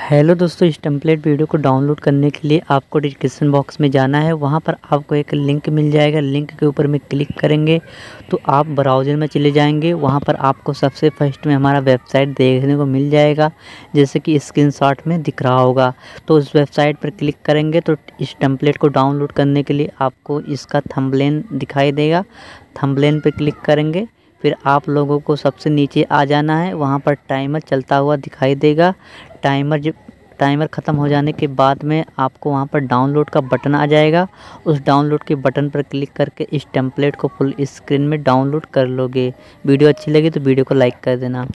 hello दोस्तों इस template video को डाउनलोड करने के लिए आपको डिस्क्रिप्शन बॉक्स में जाना है वहाँ पर आपको एक लिंक मिल जाएगा लिंक के ऊपर में क्लिक करेंगे तो आप ब्राउज़र में चले जाएंगे वहाँ पर आपको सबसे फर्स्ट में हमारा वेबसाइट देखने को मिल जाएगा जैसे कि स्क्रीनशॉट में दिख रहा होगा तो उस वेबसाइट पर क्लिक करेंगे तो इस टेम्पलेट को डाउनलोड करने के लिए आपको इसका थम्बलेन दिखाई देगा थम्बलेन पर क्लिक करेंगे फिर आप लोगों को सबसे नीचे आ जाना है वहाँ पर टाइमर चलता हुआ दिखाई देगा टाइमर जब टाइमर ख़त्म हो जाने के बाद में आपको वहाँ पर डाउनलोड का बटन आ जाएगा उस डाउनलोड के बटन पर क्लिक करके इस टेम्पलेट को फुल स्क्रीन में डाउनलोड कर लोगे वीडियो अच्छी लगी तो वीडियो को लाइक कर देना